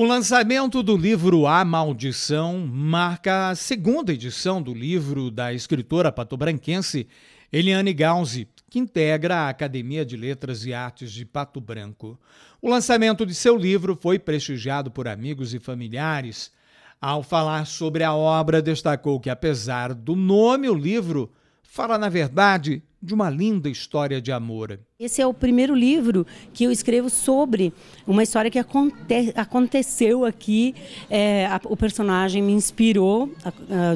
O lançamento do livro A Maldição marca a segunda edição do livro da escritora patobranquense Eliane Gauzi, que integra a Academia de Letras e Artes de Pato Branco. O lançamento de seu livro foi prestigiado por amigos e familiares. Ao falar sobre a obra, destacou que, apesar do nome, o livro fala, na verdade, de uma linda história de amor. Esse é o primeiro livro que eu escrevo sobre uma história que aconte aconteceu aqui. É, a, o personagem me inspirou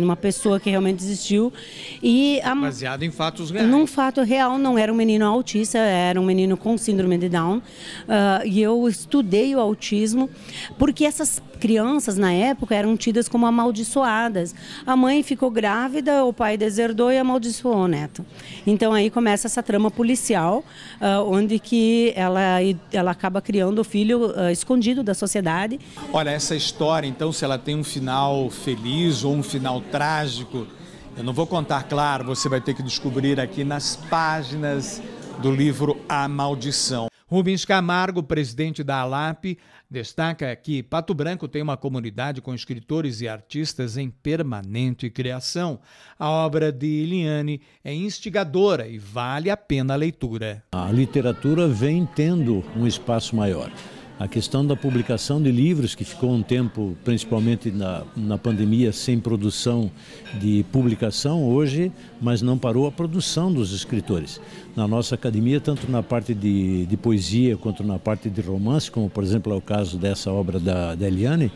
numa pessoa que realmente existiu. E Baseado em fatos reais. Num fato real, não era um menino autista, era um menino com síndrome de Down. Uh, e eu estudei o autismo porque essas crianças, na época, eram tidas como amaldiçoadas. A mãe ficou grávida, o pai deserdou e amaldiçoou o neto. Então aí começa essa trama policial. Ah, onde que ela, ela acaba criando o filho ah, escondido da sociedade. Olha, essa história, então, se ela tem um final feliz ou um final trágico, eu não vou contar, claro, você vai ter que descobrir aqui nas páginas do livro A Maldição. Rubens Camargo, presidente da ALAP, destaca que Pato Branco tem uma comunidade com escritores e artistas em permanente criação. A obra de Eliane é instigadora e vale a pena a leitura. A literatura vem tendo um espaço maior. A questão da publicação de livros, que ficou um tempo, principalmente na, na pandemia, sem produção de publicação hoje, mas não parou a produção dos escritores. Na nossa academia, tanto na parte de, de poesia quanto na parte de romance, como por exemplo é o caso dessa obra da, da Eliane,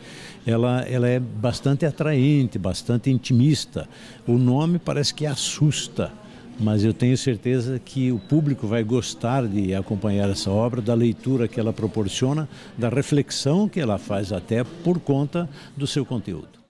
ela, ela é bastante atraente, bastante intimista. O nome parece que assusta mas eu tenho certeza que o público vai gostar de acompanhar essa obra, da leitura que ela proporciona, da reflexão que ela faz até por conta do seu conteúdo.